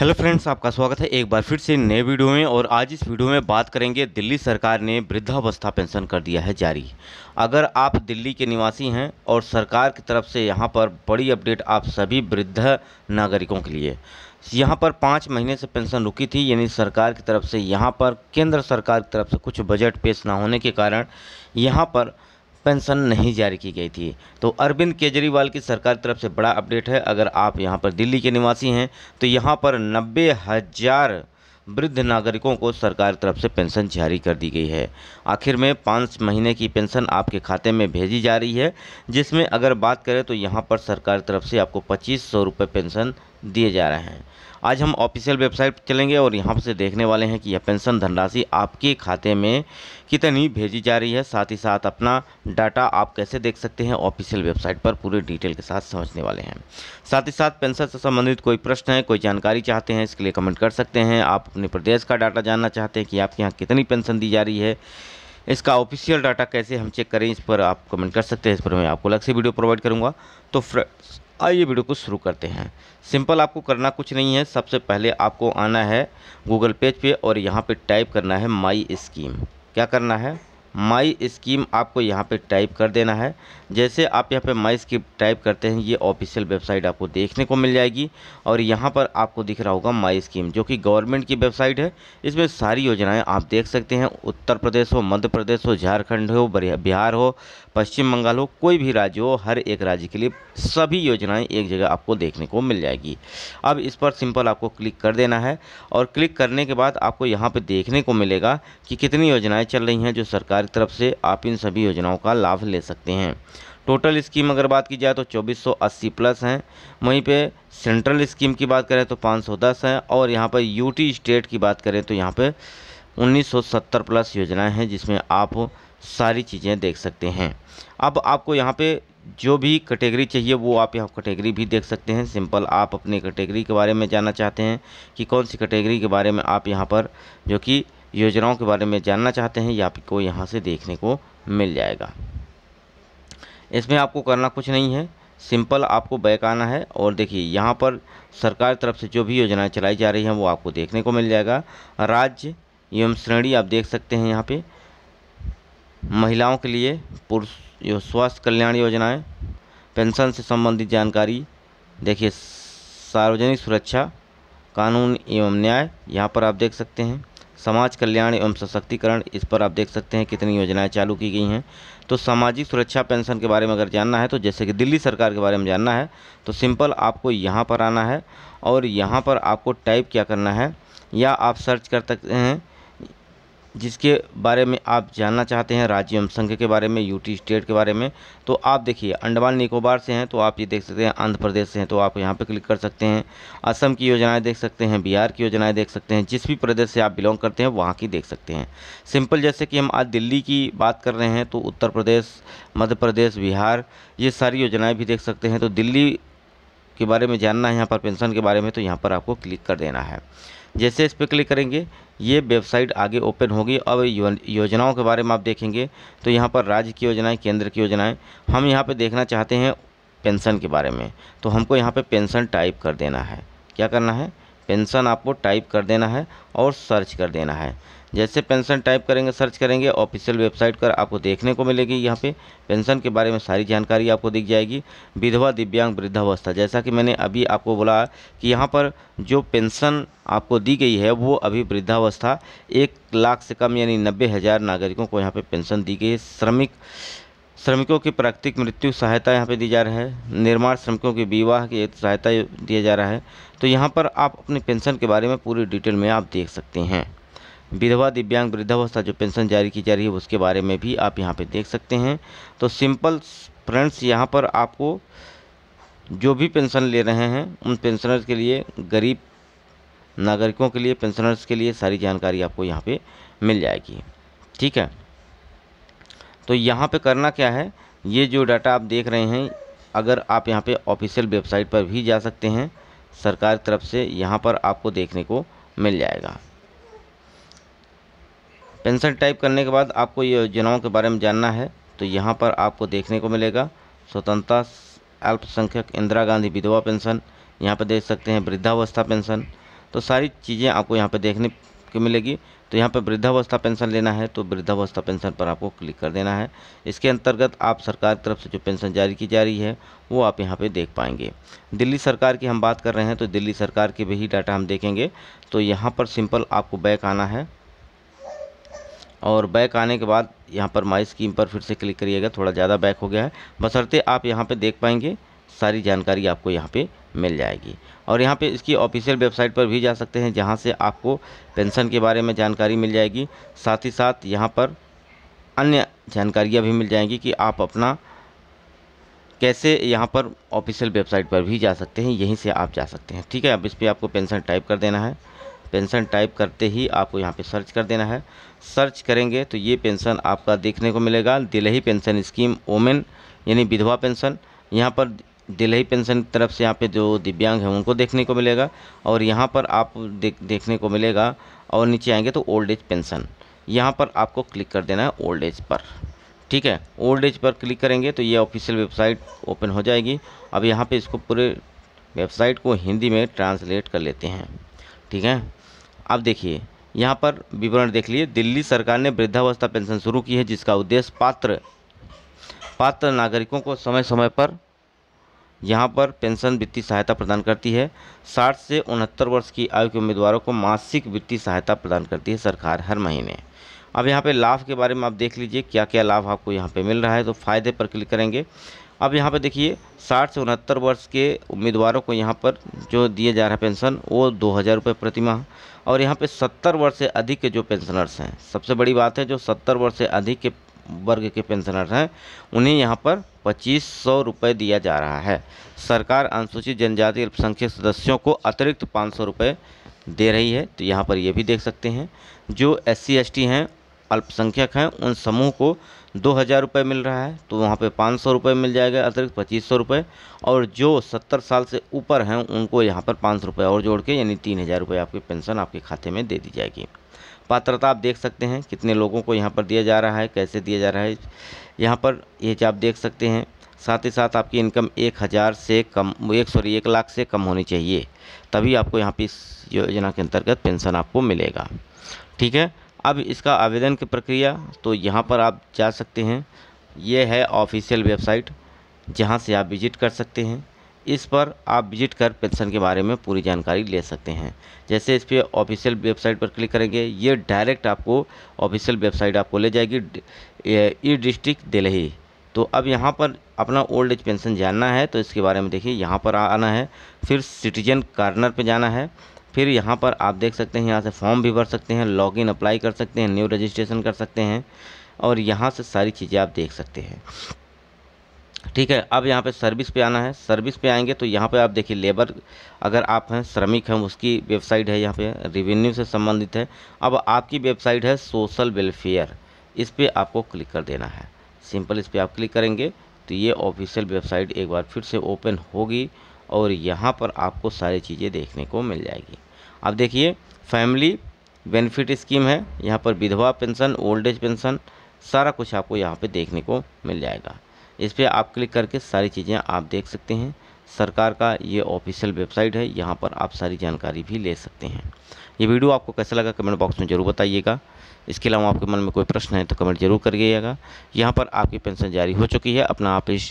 hello friends आपका स्वागत है एक बार फिर से नए वीडियो में और आज इस वीडियो में बात करेंगे दिल्ली सरकार ने वृद्धावस्था पेंशन कर दिया है जारी अगर आप दिल्ली के निवासी हैं और सरकार की तरफ से यहां पर बड़ी अपडेट आप सभी वृद्ध नागरिकों के लिए यहाँ पर पाँच महीने से पेंशन रुकी थी यानी सरकार की तरफ से यहाँ पर केंद्र सरकार की तरफ से कुछ बजट पेश ना होने के कारण यहाँ पर पेंशन नहीं जारी की गई थी तो अरविंद केजरीवाल की सरकार की तरफ से बड़ा अपडेट है अगर आप यहाँ पर दिल्ली के निवासी हैं तो यहाँ पर नब्बे हज़ार वृद्ध नागरिकों को सरकार तरफ से पेंशन जारी कर दी गई है आखिर में पाँच महीने की पेंशन आपके खाते में भेजी जा रही है जिसमें अगर बात करें तो यहाँ पर सरकार तरफ से आपको पच्चीस सौ रुपये पेंशन दिए जा रहे हैं आज हम ऑफिशियल वेबसाइट चलेंगे और यहाँ से देखने वाले हैं कि यह पेंशन धनराशि आपके खाते में कितनी भेजी जा रही है साथ ही साथ अपना डाटा आप कैसे देख सकते हैं ऑफिशियल वेबसाइट पर पूरे डिटेल के साथ समझने वाले हैं साथ ही साथ पेंशन से संबंधित कोई प्रश्न है कोई जानकारी चाहते हैं इसके लिए कमेंट कर सकते हैं आप अपने प्रदेश का डाटा जानना चाहते हैं कि आपके यहाँ कितनी पेंशन दी जा रही है इसका ऑफिशियल डाटा कैसे हम चेक करें इस पर आप कमेंट कर सकते हैं इस पर मैं आपको अलग से वीडियो प्रोवाइड करूँगा तो फ्रेंड्स आइए वीडियो को शुरू करते हैं सिंपल आपको करना कुछ नहीं है सबसे पहले आपको आना है गूगल पेज पे और यहाँ पे टाइप करना है माई स्कीम क्या करना है माई स्कीम आपको यहाँ पे टाइप कर देना है जैसे आप यहाँ पे माई स्कीम टाइप करते हैं ये ऑफिशियल वेबसाइट आपको देखने को मिल जाएगी और यहाँ पर आपको दिख रहा होगा माई स्कीम जो कि गवर्नमेंट की वेबसाइट है इसमें सारी योजनाएं आप देख सकते हैं उत्तर प्रदेश हो मध्य प्रदेश हो झारखंड हो बिहार हो पश्चिम बंगाल हो कोई भी राज्य हो हर एक राज्य के लिए सभी योजनाएं एक जगह आपको देखने को मिल जाएगी अब इस पर सिंपल आपको क्लिक कर देना है और क्लिक करने के बाद आपको यहाँ पर देखने को मिलेगा कि कितनी योजनाएं चल रही हैं जो सरकार की तरफ से आप इन सभी योजनाओं का लाभ ले सकते हैं टोटल स्कीम अगर बात की जाए तो 2480 प्लस हैं वहीं पे सेंट्रल स्कीम की बात करें तो 510 हैं और यहाँ पर यूटी स्टेट की बात करें तो यहाँ पे 1970 प्लस योजनाएं हैं जिसमें आप सारी चीज़ें देख सकते हैं अब आपको यहाँ पे जो भी कैटेगरी चाहिए वो आप यहाँ कैटेगरी भी देख सकते हैं सिंपल आप अपने कैटेगरी के बारे में जानना चाहते हैं कि कौन सी कैटेगरी के बारे में आप यहाँ पर जो कि योजनाओं के बारे में जानना चाहते हैं या आपको यहाँ से देखने को मिल जाएगा इसमें आपको करना कुछ नहीं है सिंपल आपको बैक आना है और देखिए यहाँ पर सरकार तरफ से जो भी योजनाएं चलाई जा रही हैं वो आपको देखने को मिल जाएगा राज्य एवं श्रेणी आप देख सकते हैं यहाँ पे महिलाओं के लिए पुरुष जो स्वास्थ्य कल्याण योजनाएँ पेंसन से संबंधित जानकारी देखिए सार्वजनिक सुरक्षा कानून एवं न्याय यहाँ पर आप देख सकते हैं समाज कल्याण एवं सशक्तिकरण इस पर आप देख सकते हैं कितनी योजनाएं चालू की गई हैं तो सामाजिक सुरक्षा पेंशन के बारे में अगर जानना है तो जैसे कि दिल्ली सरकार के बारे में जानना है तो सिंपल आपको यहाँ पर आना है और यहाँ पर आपको टाइप क्या करना है या आप सर्च कर सकते हैं जिसके बारे में आप जानना चाहते हैं राज्य एवं संघ के बारे में यूटी स्टेट के बारे में तो आप देखिए अंडमान निकोबार से हैं तो आप ये देख सकते हैं आंध्र प्रदेश से हैं तो आप यहाँ पे क्लिक कर सकते हैं असम की योजनाएं देख सकते हैं बिहार की योजनाएं देख सकते हैं जिस भी प्रदेश से आप बिलोंग करते हैं वहाँ की देख सकते हैं सिंपल जैसे कि हम आज दिल्ली की बात कर रहे हैं तो उत्तर प्रदेश मध्य प्रदेश बिहार ये सारी योजनाएँ भी देख सकते हैं तो दिल्ली के बारे में जानना है यहाँ पर पेंशन के बारे में तो यहाँ पर आपको क्लिक कर देना है जैसे इस पर क्लिक करेंगे ये वेबसाइट आगे ओपन होगी अब योजनाओं के बारे में आप देखेंगे तो यहाँ पर राज्य की योजनाएं केंद्र की योजनाएं हम यहाँ पर देखना चाहते हैं पेंशन के बारे में तो हमको यहाँ पर पेंशन टाइप कर देना है क्या करना है पेंशन आपको टाइप कर देना है और सर्च कर देना है जैसे पेंशन टाइप करेंगे सर्च करेंगे ऑफिशियल वेबसाइट पर आपको देखने को मिलेगी यहाँ पे पेंशन के बारे में सारी जानकारी आपको दिख जाएगी विधवा दिव्यांग वृद्धावस्था जैसा कि मैंने अभी आपको बोला कि यहाँ पर जो पेंशन आपको दी गई है वो अभी वृद्धावस्था एक लाख से कम यानी नब्बे हज़ार नागरिकों को यहाँ पर पेंशन दी गई है श्रमिक श्रमिकों की प्राकृतिक मृत्यु सहायता यहाँ पे दी जा रहा है निर्माण श्रमिकों की विवाह की सहायता दिया जा रहा है तो यहाँ पर आप अपनी पेंशन के बारे में पूरी डिटेल में आप देख सकते हैं विधवा दिव्यांग वृद्धावस्था जो पेंशन जारी की जा रही है उसके बारे में भी आप यहाँ पे देख सकते हैं तो सिंपल फ्रेंड्स यहाँ पर आपको जो भी पेंशन ले रहे हैं उन पेंशनर्स के लिए गरीब नागरिकों के लिए पेंशनर्स के लिए सारी जानकारी आपको यहाँ पे मिल जाएगी ठीक है तो यहाँ पे करना क्या है ये जो डाटा आप देख रहे हैं अगर आप यहाँ पे ऑफिशियल वेबसाइट पर भी जा सकते हैं सरकार तरफ से यहाँ पर आपको देखने को मिल जाएगा पेंशन टाइप करने के बाद आपको ये योजनाओं के बारे में जानना है तो यहाँ पर आपको देखने को मिलेगा स्वतंत्रता अल्पसंख्यक इंदिरा गांधी विधवा पेंशन यहाँ पर देख सकते हैं वृद्धावस्था पेंशन तो सारी चीज़ें आपको यहाँ पर देखने को मिलेगी तो यहाँ पर वृद्धावस्था पेंशन लेना है तो वृद्धावस्था पेंशन पर आपको क्लिक कर देना है इसके अंतर्गत आप सरकार की तरफ से जो पेंशन जारी की जा रही है वो आप यहाँ पे देख पाएंगे दिल्ली सरकार की हम बात कर रहे हैं तो दिल्ली सरकार के भी डाटा हम देखेंगे तो यहाँ पर सिंपल आपको बैक आना है और बैक आने के बाद यहाँ पर माई स्कीम पर फिर से क्लिक करिएगा थोड़ा ज़्यादा बैक हो गया है बसरते आप यहाँ पर देख पाएंगे सारी जानकारी आपको यहाँ पे मिल जाएगी और यहाँ पे इसकी ऑफिशियल वेबसाइट पर भी जा सकते हैं जहाँ से आपको पेंशन के बारे में जानकारी मिल जाएगी साथ ही साथ यहाँ पर अन्य जानकारियाँ भी मिल जाएंगी कि आप अपना कैसे यहाँ पर ऑफिशियल वेबसाइट पर भी जा सकते हैं यहीं से आप जा सकते हैं ठीक है अब इस पर आपको पेंशन टाइप कर देना है पेंशन टाइप करते ही आपको यहाँ पे सर्च कर देना है सर्च करेंगे तो ये पेंशन आपका देखने को मिलेगा दिल्ली पेंशन स्कीम वोमेन यानी विधवा पेंशन यहाँ पर दिल्ली पेंशन की तरफ से यहाँ पे जो दिव्यांग हैं उनको देखने को मिलेगा और यहाँ पर आप देख देखने को मिलेगा और नीचे आएंगे तो ओल्ड एज पेंशन यहाँ पर आपको क्लिक कर देना है ओल्ड एज पर ठीक है ओल्ड एज पर क्लिक करेंगे तो ये ऑफिशियल वेबसाइट ओपन हो जाएगी अब यहाँ पर इसको पूरे वेबसाइट को हिंदी में ट्रांसलेट कर लेते हैं ठीक है अब देखिए यहाँ पर विवरण देख लिए दिल्ली सरकार ने वृद्धावस्था पेंशन शुरू की है जिसका उद्देश्य पात्र पात्र नागरिकों को समय समय पर यहाँ पर पेंशन वित्तीय सहायता प्रदान करती है 60 से उनहत्तर वर्ष की आयु के उम्मीदवारों को मासिक वित्तीय सहायता प्रदान करती है सरकार हर महीने अब यहाँ पे लाभ के बारे में आप देख लीजिए क्या क्या लाभ आपको यहाँ पे मिल रहा है तो फ़ायदे पर क्लिक करेंगे अब यहाँ पर देखिए साठ से उनहत्तर वर्ष के उम्मीदवारों को यहाँ पर जो दिए जा रहा है पेंशन वो दो हज़ार रुपये प्रतिमाह और यहाँ पे सत्तर वर्ष से अधिक के जो पेंशनर्स हैं सबसे बड़ी बात है जो सत्तर वर्ष से अधिक के वर्ग के पेंशनर्स हैं उन्हें यहाँ पर पच्चीस सौ रुपये दिया जा रहा है सरकार अनुसूचित जनजाति अल्पसंख्यक सदस्यों को अतिरिक्त पाँच सौ रुपये दे रही है तो यहाँ पर ये भी देख सकते हैं जो एस सी हैं अल्पसंख्यक हैं उन समूह को दो हज़ार रुपये मिल रहा है तो वहाँ पे पाँच सौ रुपये मिल जाएगा अतिरिक्त पच्चीस सौ रुपये और जो सत्तर साल से ऊपर हैं उनको यहाँ पर पाँच सौ रुपये और जोड़ के यानी तीन हज़ार रुपये आपकी पेंशन आपके खाते में दे दी जाएगी पात्रता आप देख सकते हैं कितने लोगों को यहाँ पर दिया जा रहा है कैसे दिया जा रहा है यहाँ पर ये आप देख सकते हैं साथ ही साथ आपकी इनकम एक हज़ार से कम एक सॉरी एक लाख से कम होनी चाहिए तभी आपको यहाँ पर इस योजना के अंतर्गत पेंशन आपको मिलेगा ठीक है अब इसका आवेदन की प्रक्रिया तो यहाँ पर आप जा सकते हैं ये है ऑफिशियल वेबसाइट जहाँ से आप विजिट कर सकते हैं इस पर आप विजिट कर पेंशन के बारे में पूरी जानकारी ले सकते हैं जैसे इस पर ऑफिशियल वेबसाइट पर क्लिक करेंगे ये डायरेक्ट आपको ऑफिशियल वेबसाइट आपको ले जाएगी ई डिस्ट्रिक्ट दिल्ली तो अब यहाँ पर अपना ओल्ड एज पेंशन जानना है तो इसके बारे में देखिए यहाँ पर आना है फिर सिटीजन कार्नर पे जाना है फिर यहाँ पर आप देख सकते हैं यहाँ से फॉर्म भी भर सकते हैं लॉगिन अप्लाई कर सकते हैं न्यू रजिस्ट्रेशन कर सकते हैं और यहाँ से सारी चीज़ें आप देख सकते हैं ठीक है अब यहाँ पे सर्विस पे आना है सर्विस पे आएंगे तो यहाँ पे आप देखिए लेबर अगर आप हैं श्रमिक हैं उसकी वेबसाइट है यहाँ पे रिवेन्यू से संबंधित है अब आपकी वेबसाइट है सोशल वेलफेयर इस पर आपको क्लिक कर देना है सिंपल इस पर आप क्लिक करेंगे तो ये ऑफिशियल वेबसाइट एक बार फिर से ओपन होगी और यहाँ पर आपको सारी चीज़ें देखने को मिल जाएगी अब देखिए फैमिली बेनिफिट स्कीम है यहाँ पर विधवा पेंशन ओल्ड एज पेंशन सारा कुछ आपको यहाँ पे देखने को मिल जाएगा इस पर आप क्लिक करके सारी चीज़ें आप देख सकते हैं सरकार का ये ऑफिशियल वेबसाइट है यहाँ पर आप सारी जानकारी भी ले सकते हैं ये वीडियो आपको कैसा लगा कमेंट बॉक्स में ज़रूर बताइएगा इसके अलावा आपके मन में कोई प्रश्न है तो कमेंट जरूर करिएगा यहाँ पर आपकी पेंशन जारी हो चुकी है अपना आप इस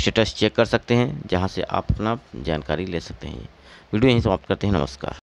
स्टेटस चेक कर सकते हैं जहाँ से आप अपना जानकारी ले सकते हैं वीडियो यहीं समाप्त करते हैं नमस्कार